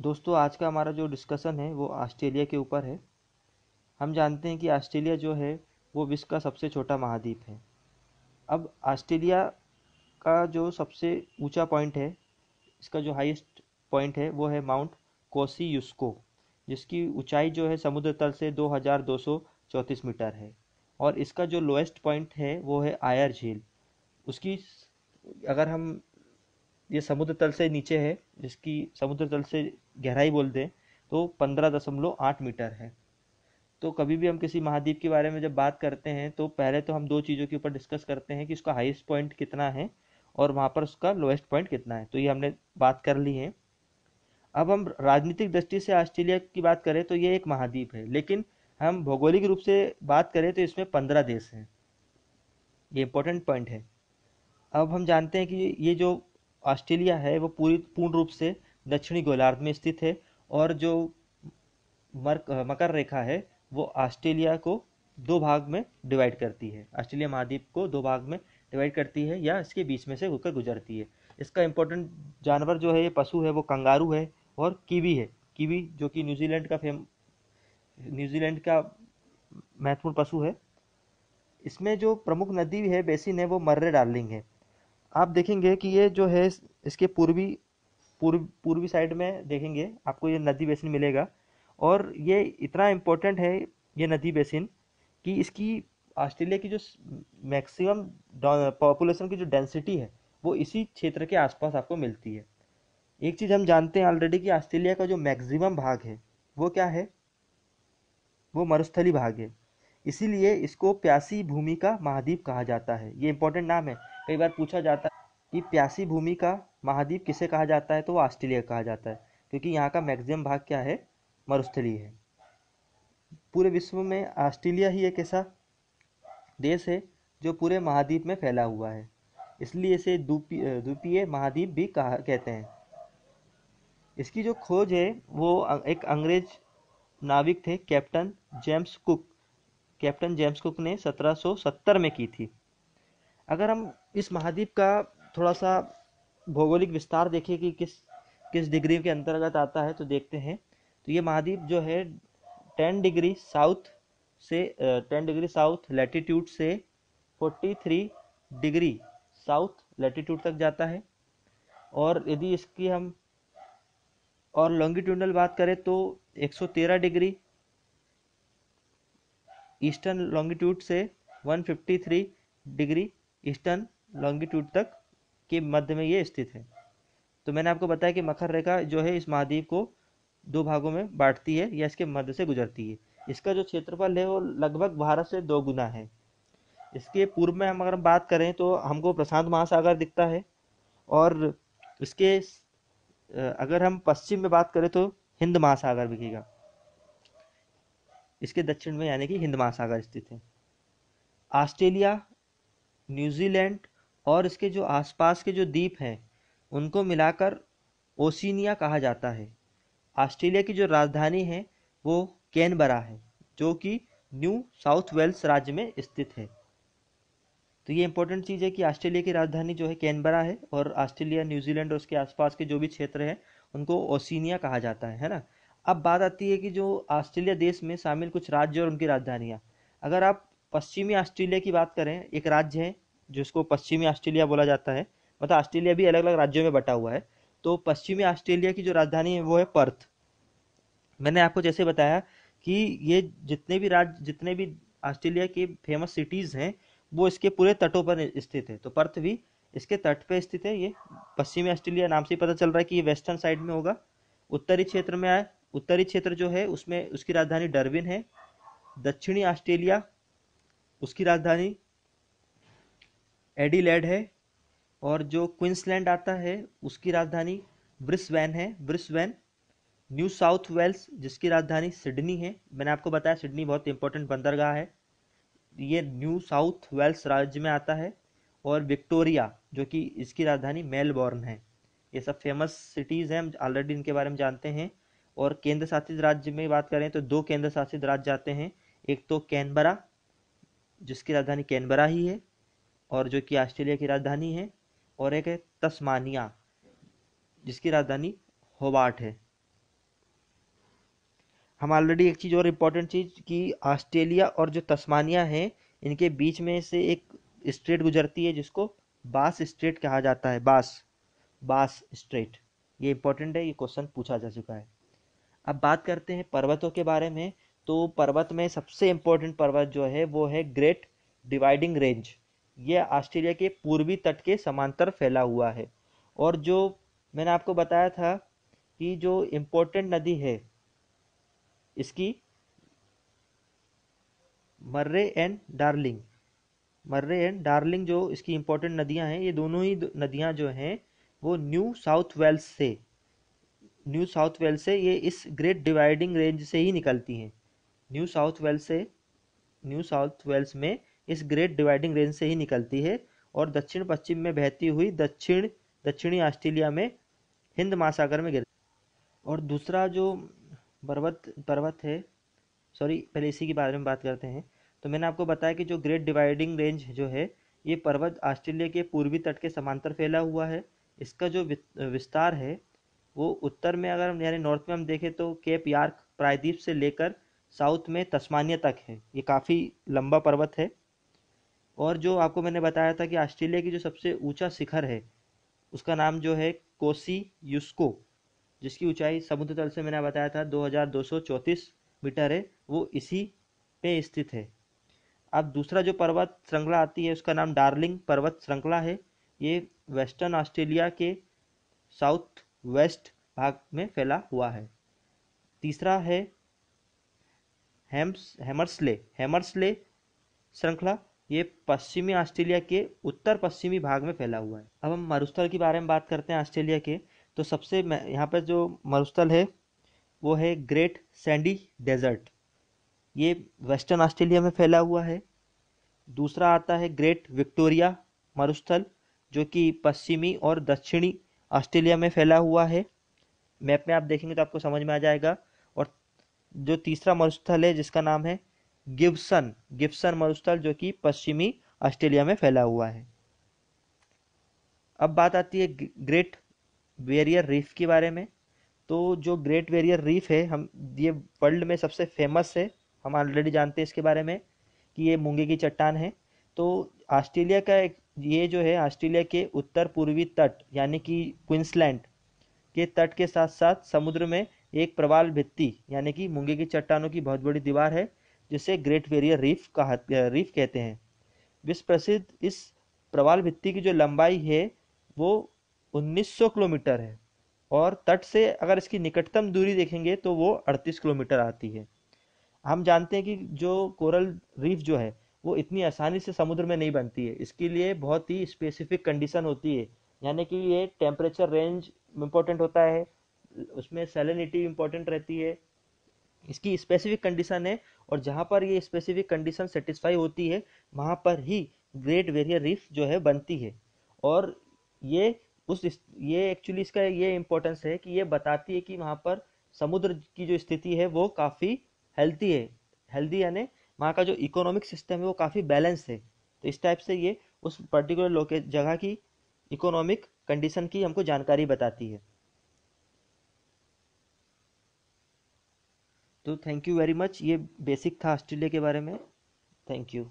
दोस्तों आज का हमारा जो डिस्कशन है वो ऑस्ट्रेलिया के ऊपर है हम जानते हैं कि ऑस्ट्रेलिया जो है वो विश्व का सबसे छोटा महाद्वीप है अब ऑस्ट्रेलिया का जो सबसे ऊंचा पॉइंट है इसका जो हाईएस्ट पॉइंट है वो है माउंट कोसी यूस्को जिसकी ऊंचाई जो है समुद्र तल से 2234 मीटर है और इसका जो लोएस्ट पॉइंट है वो है आयर झील उसकी अगर हम ये समुद्र तल से नीचे है जिसकी समुद्र तल से गहराई बोलते तो पंद्रह दशमलव आठ मीटर है तो कभी भी हम किसी महाद्वीप के बारे में जब बात करते हैं तो पहले तो हम दो चीज़ों के ऊपर डिस्कस करते हैं कि उसका हाइस्ट पॉइंट कितना है और वहाँ पर उसका लोएस्ट पॉइंट कितना है तो ये हमने बात कर ली है अब हम राजनीतिक दृष्टि से ऑस्ट्रेलिया की बात करें तो ये एक महाद्वीप है लेकिन हम भौगोलिक रूप से बात करें तो इसमें पंद्रह देश हैं ये इम्पोर्टेंट पॉइंट है अब हम जानते हैं कि ये जो ऑस्ट्रेलिया है वो पूरी पूर्ण रूप से दक्षिणी गोलार्ध में स्थित है और जो मर्क मकर रेखा है वो ऑस्ट्रेलिया को दो भाग में डिवाइड करती है ऑस्ट्रेलिया महाद्वीप को दो भाग में डिवाइड करती है या इसके बीच में से होकर गुजरती है इसका इम्पोर्टेंट जानवर जो है ये पशु है वो कंगारू है और कीवी है कीवी जो कि न्यूजीलैंड का फेम न्यूजीलैंड का महत्वपूर्ण पशु है इसमें जो प्रमुख नदी है बेसिन है वो मर्रे डार्लिंग है आप देखेंगे कि ये जो है इसके पूर्वी पूर्व पूर्वी साइड में देखेंगे आपको ये नदी बेसिन मिलेगा और ये इतना इम्पोर्टेंट है ये नदी बेसिन कि इसकी ऑस्ट्रेलिया की जो मैक्सिमम पॉपुलेशन की जो डेंसिटी है वो इसी क्षेत्र के आसपास आपको मिलती है एक चीज़ हम जानते हैं ऑलरेडी कि ऑस्ट्रेलिया का जो मैक्सिमम भाग है वो क्या है वो मरुस्थली भाग है इसीलिए इसको प्यासी भूमि का महाद्वीप कहा जाता है ये इंपॉर्टेंट नाम है कई बार पूछा जाता कि प्यासी भूमि का महाद्वीप किसे कहा जाता है तो वो ऑस्ट्रेलिया कहा जाता है क्योंकि यहाँ का मैक्सिमम भाग क्या है मरुस्थली है पूरे विश्व में ऑस्ट्रेलिया ही एक ऐसा देश है जो पूरे महाद्वीप में फैला हुआ है इसलिए इसे द्वीपीय महाद्वीप भी कहा कहते हैं इसकी जो खोज है वो एक अंग्रेज नाविक थे captain James Cook captain James Cook ने 1770 में की थी अगर हम इस महाद्वीप का थोड़ा सा भौगोलिक विस्तार देखिए कि किस किस डिग्री के अंतर्गत आता है तो देखते हैं तो ये महाद्वीप जो है टेन डिग्री साउथ से टेन डिग्री साउथ लैटीट्यूड से forty three degree south latitude तक जाता है और यदि इसकी हम और लॉन्गिट्यूडल बात करें तो 113 डिग्री ईस्टर्न लॉन्गिट्यूड से 153 डिग्री ईस्टर्न लॉन्गिट्यूड तक के मध्य में ये स्थित है तो मैंने आपको बताया कि मकर रेखा जो है इस महाद्वीप को दो भागों में बांटती है या इसके मध्य से गुजरती है इसका जो क्षेत्रफल है वो लगभग भारत से दो गुना है इसके पूर्व में हम अगर हम बात करें तो हमको प्रशांत महासागर दिखता है और इसके अगर हम पश्चिम में बात करें तो हिंद महासागर दिखेगा इसके दक्षिण में यानी कि हिंद महासागर स्थित है ऑस्ट्रेलिया न्यूजीलैंड और इसके जो आसपास के जो द्वीप हैं उनको मिलाकर ओसिनिया कहा जाता है ऑस्ट्रेलिया की जो राजधानी है वो कैनबरा है जो कि न्यू साउथ वेल्स राज्य में स्थित है तो ये इंपॉर्टेंट चीज़ है कि ऑस्ट्रेलिया की राजधानी जो है कैनबरा है और ऑस्ट्रेलिया न्यूजीलैंड और उसके आसपास के जो भी क्षेत्र हैं उनको ओसिनिया कहा जाता है है ना अब बात आती है कि जो ऑस्ट्रेलिया देश में शामिल कुछ राज्य और उनकी राजधानियाँ अगर आप पश्चिमी ऑस्ट्रेलिया की बात करें एक राज्य है जिसको पश्चिमी ऑस्ट्रेलिया बोला जाता है मतलब ऑस्ट्रेलिया भी अलग अलग राज्यों में बटा हुआ है तो पश्चिमी ऑस्ट्रेलिया की जो राजधानी है वो है पर्थ मैंने आपको जैसे बताया कि ये जितने भी राज्य जितने भी ऑस्ट्रेलिया के फेमस सिटीज़ हैं वो इसके पूरे तटों पर स्थित है तो पर्थ भी इसके तट पर स्थित है ये पश्चिमी ऑस्ट्रेलिया नाम से पता चल रहा है कि ये वेस्टर्न साइड में होगा उत्तरी क्षेत्र में आए उत्तरी क्षेत्र जो है उसमें उसकी राजधानी डरविन है दक्षिणी ऑस्ट्रेलिया उसकी राजधानी एडिलेड है और जो क्विंसलैंड आता है उसकी राजधानी ब्रिसवैन है ब्रिसवैन न्यू साउथ वेल्स जिसकी राजधानी सिडनी है मैंने आपको बताया सिडनी बहुत इंपॉर्टेंट बंदरगाह है ये न्यू साउथ वेल्स राज्य में आता है और विक्टोरिया जो कि इसकी राजधानी मेलबॉर्न है ये सब फेमस सिटीज़ हैं हम ऑलरेडी इनके बारे में जानते हैं और केंद्र शासित राज्य में बात करें तो दो केंद्र शासित राज्य आते हैं एक तो कैनबरा जिसकी राजधानी कैनबरा ही है और जो कि ऑस्ट्रेलिया की राजधानी है और एक है तस्मानिया जिसकी राजधानी होबार्ट है हम ऑलरेडी एक चीज़ और इम्पोर्टेंट चीज़ कि ऑस्ट्रेलिया और जो तस्मानिया है इनके बीच में से एक स्ट्रेट गुजरती है जिसको बास स्ट्रेट कहा जाता है बास बास स्ट्रेट ये इम्पोर्टेंट है ये क्वेश्चन पूछा जा चुका है अब बात करते हैं पर्वतों के बारे में तो पर्वत में सबसे इम्पोर्टेंट पर्वत जो है वो है ग्रेट डिवाइडिंग रेंज यह ऑस्ट्रेलिया के पूर्वी तट के समांतर फैला हुआ है और जो मैंने आपको बताया था कि जो इम्पोर्टेंट नदी है इसकी Murray and Darling Murray and Darling जो इसकी इम्पोर्टेंट नदियां हैं ये दोनों ही नदियां जो हैं वो न्यू साउथ वेल्स से न्यू साउथ वेल्स से ये इस ग्रेट डिवाइडिंग रेंज से ही निकलती हैं न्यू साउथ वेल्स से न्यू साउथ वेल्स में इस ग्रेट डिवाइडिंग रेंज से ही निकलती है और दक्षिण पश्चिम में बहती हुई दक्षिण दक्षिणी ऑस्ट्रेलिया में हिंद महासागर में गिर और दूसरा जो पर्वत पर्वत है सॉरी पहले इसी के बारे में बात करते हैं तो मैंने आपको बताया कि जो ग्रेट डिवाइडिंग रेंज जो है ये पर्वत ऑस्ट्रेलिया के पूर्वी तट के समांतर फैला हुआ है इसका जो विस्तार है वो उत्तर में अगर यानी नॉर्थ में हम देखें तो केप यार्क प्रायद्वीप से लेकर साउथ में तस्मानिया तक है ये काफ़ी लंबा पर्वत है और जो आपको मैंने बताया था कि ऑस्ट्रेलिया की जो सबसे ऊंचा शिखर है उसका नाम जो है कोसी यूस्को जिसकी ऊंचाई समुद्र तल से मैंने बताया था 2234 मीटर है वो इसी पे स्थित है अब दूसरा जो पर्वत श्रृंखला आती है उसका नाम डार्लिंग पर्वत श्रृंखला है ये वेस्टर्न ऑस्ट्रेलिया के साउथ वेस्ट भाग में फैला हुआ है तीसरा है हेम्स हैमर्सले हेमर्सले श्रृंखला ये पश्चिमी ऑस्ट्रेलिया के उत्तर पश्चिमी भाग में फैला हुआ है अब हम मरुस्थल के बारे में बात करते हैं ऑस्ट्रेलिया के तो सबसे यहाँ पर जो मरुस्थल है वो है ग्रेट सैंडी डेजर्ट ये वेस्टर्न ऑस्ट्रेलिया में फैला हुआ है दूसरा आता है ग्रेट विक्टोरिया मरुस्थल जो कि पश्चिमी और दक्षिणी ऑस्ट्रेलिया में फैला हुआ है मैप में आप देखेंगे तो आपको समझ में आ जाएगा और जो तीसरा मरुस्थल है जिसका नाम है गिब्सन गिब्सन मरुस्थल जो कि पश्चिमी ऑस्ट्रेलिया में फैला हुआ है अब बात आती है ग्रेट वेरियर रीफ के बारे में तो जो ग्रेट वेरियर रीफ है हम ये वर्ल्ड में सबसे फेमस है हम ऑलरेडी जानते हैं इसके बारे में कि ये मूंगे की चट्टान है तो ऑस्ट्रेलिया का एक ये जो है ऑस्ट्रेलिया के उत्तर पूर्वी तट यानी कि क्विंसलैंड के तट के साथ साथ समुद्र में एक प्रवाल भित्ति यानी कि मूंगे की चट्टानों की बहुत बड़ी दीवार है जिसे ग्रेट वेरियर रीफ कहा रीफ कहते हैं विश्व प्रसिद्ध इस प्रवाल भित्ति की जो लंबाई है वो 1900 किलोमीटर है और तट से अगर इसकी निकटतम दूरी देखेंगे तो वो 38 किलोमीटर आती है हम जानते हैं कि जो कोरल रीफ जो है वो इतनी आसानी से समुद्र में नहीं बनती है इसके लिए बहुत ही स्पेसिफिक कंडीशन होती है यानी कि ये टेम्परेचर रेंज इम्पोर्टेंट होता है उसमें सेलिनिटी इम्पोर्टेंट रहती है इसकी स्पेसिफिक कंडीशन है और जहाँ पर ये स्पेसिफिक कंडीशन सेटिस्फाई होती है वहाँ पर ही ग्रेट वेरियर रीफ जो है बनती है और ये उस ये एक्चुअली इसका ये इम्पोर्टेंस है कि ये बताती है कि वहाँ पर समुद्र की जो स्थिति है वो काफ़ी हेल्थी है हेल्दी यानी वहाँ का जो इकोनॉमिक सिस्टम है वो काफ़ी बैलेंस है तो इस टाइप से ये उस पर्टिकुलर लोके जगह की इकोनॉमिक कंडीशन की हमको जानकारी बताती है तो थैंक यू वेरी मच ये बेसिक था ऑस्ट्रेलिया के बारे में थैंक यू